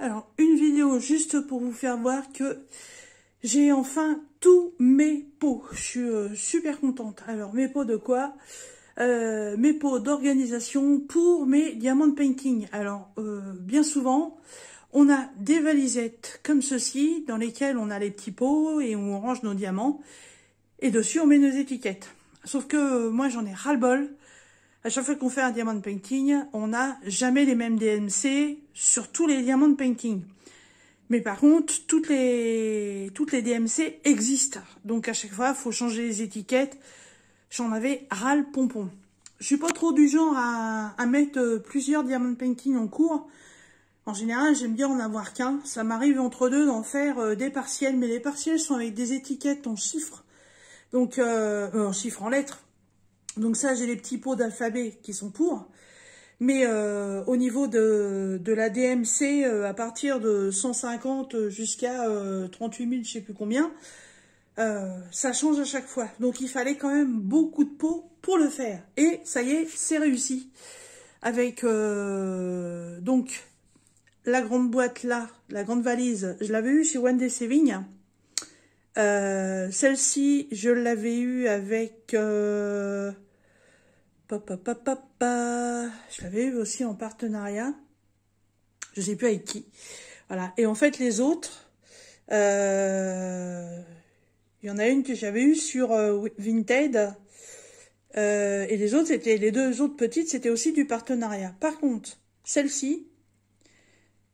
Alors, une vidéo juste pour vous faire voir que j'ai enfin tous mes pots. Je suis euh, super contente. Alors, mes pots de quoi euh, Mes pots d'organisation pour mes diamants de painting. Alors, euh, bien souvent, on a des valisettes comme ceci, dans lesquelles on a les petits pots et on range nos diamants. Et dessus, on met nos étiquettes. Sauf que moi, j'en ai ras-le-bol à chaque fois qu'on fait un diamond painting, on n'a jamais les mêmes DMC sur tous les de painting. Mais par contre, toutes les, toutes les DMC existent. Donc à chaque fois, il faut changer les étiquettes. J'en avais ras pompon. Je suis pas trop du genre à, mettre euh, plusieurs diamond painting en cours. En général, j'aime bien en avoir qu'un. Ça m'arrive entre deux d'en faire euh, des partiels, mais les partiels sont avec des étiquettes en chiffres. Donc, euh, en chiffres, en lettres, donc ça, j'ai les petits pots d'alphabet qui sont pour. Mais euh, au niveau de, la DMC, euh, à partir de 150 jusqu'à 38 euh, 000, je sais plus combien, ça change à chaque fois. Donc il fallait quand même beaucoup de pots pour le faire. Et ça y est, c'est réussi. Avec donc la grande boîte là, la grande valise, je l'avais eu chez One Day Saving. Euh, celle-ci, je l'avais eue avec... Euh, je l'avais eue aussi en partenariat. Je sais plus avec qui. Voilà. Et en fait, les autres... Euh, il y en a une que j'avais eue sur Vinted. et les autres, c'était les deux autres petites, c'était aussi du partenariat. Par contre, celle-ci,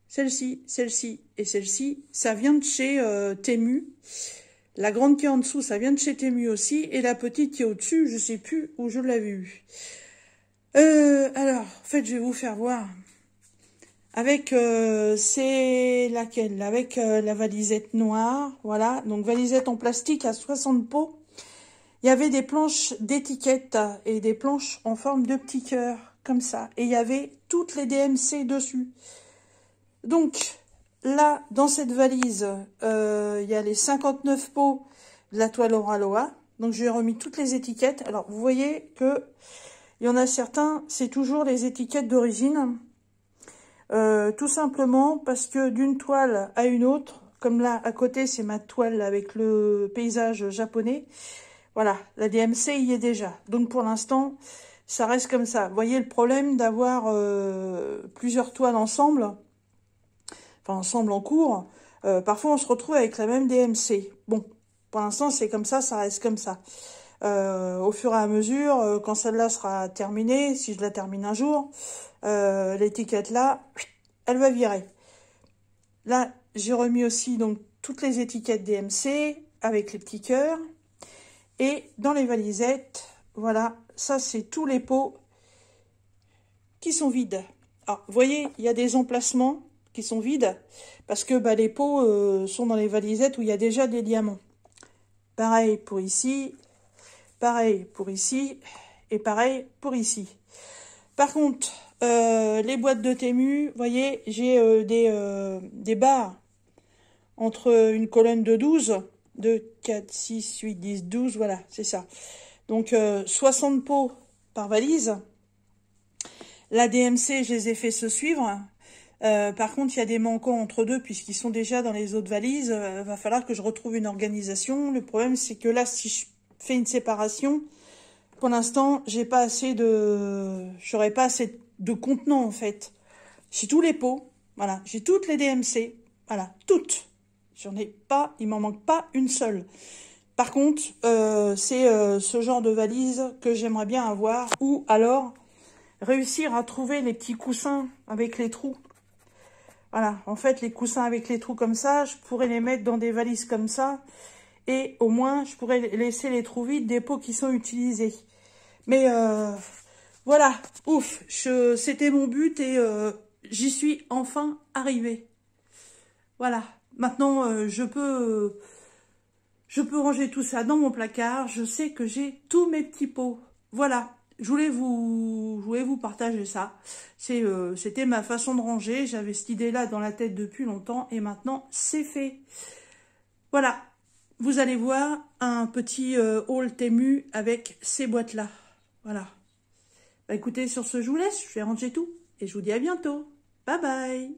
celle-ci, celle-ci et celle-ci, ça vient de chez Temu. La grande qui est en dessous, ça vient de chez Temu aussi. Et la petite qui est au-dessus, je sais plus où je l'avais eue. Euh, alors, en fait, je vais vous faire voir. Avec, euh, c'est laquelle Avec euh, la valisette noire, voilà. Donc, valisette en plastique à 60 pots. Il y avait des planches d'étiquettes et des planches en forme de petits cœurs, comme ça. Et il y avait toutes les DMC dessus. Donc, Là, dans cette valise, euh, il y a les 59 pots de la toile Oraloa. Donc, j'ai remis toutes les étiquettes. Alors, vous voyez que il y en a certains, c'est toujours les étiquettes d'origine. Euh, tout simplement parce que d'une toile à une autre, comme là, à côté, c'est ma toile avec le paysage japonais. Voilà, la DMC y est déjà. Donc, pour l'instant, ça reste comme ça. Vous voyez le problème d'avoir euh, plusieurs toiles ensemble enfin ensemble en cours, euh, parfois on se retrouve avec la même DMC. Bon, pour l'instant c'est comme ça, ça reste comme ça. Euh, au fur et à mesure, euh, quand celle-là sera terminée, si je la termine un jour, l'étiquette là, elle va virer. Là, j'ai remis aussi donc toutes les étiquettes DMC avec les petits cœurs. Et dans les valisettes, voilà, ça c'est tous les pots qui sont vides. Alors, ah, vous voyez, il y a des emplacements qui sont vides parce que bah, les pots euh, sont dans les valisettes où il y a déjà des diamants. Pareil pour ici, pareil pour ici et pareil pour ici. Par contre, euh, les boîtes de Tému, voyez, j'ai euh, des, des barres entre une colonne de 12, 2, 4, 6, 8, 10, 12, voilà, c'est ça. Donc 60 pots par valise. La DMC, je les ai fait se suivre. Euh, par contre, il y a des manquants entre deux puisqu'ils sont déjà dans les autres valises. Il euh, va falloir que je retrouve une organisation. Le problème, c'est que là, si je fais une séparation, pour l'instant, j'ai pas assez de, j'aurais pas assez de contenant en fait. J'ai tous les pots, voilà. J'ai toutes les DMC, voilà, toutes. J'en ai pas, il m'en manque pas une seule. Par contre, euh, c'est ce genre de valise que j'aimerais bien avoir. Ou alors, réussir à trouver les petits coussins avec les trous. Voilà, en fait, les coussins avec les trous comme ça, je pourrais les mettre dans des valises comme ça. Et au moins, je pourrais laisser les trous vides des pots qui sont utilisés. Mais euh, voilà, ouf, c'était mon but et euh, j'y suis enfin arrivée. Voilà, maintenant, euh, je peux... je peux ranger tout ça dans mon placard. Je sais que j'ai tous mes petits pots. Voilà, je voulais vous, partager ça. Euh, c'était ma façon de ranger. J'avais cette idée-là dans la tête depuis longtemps et maintenant, c'est fait. Voilà, vous allez voir un petit euh, haul Tému avec ces boîtes-là. Voilà. Bah, écoutez, sur ce, je vous laisse. Je vais ranger tout et je vous dis à bientôt. Bye bye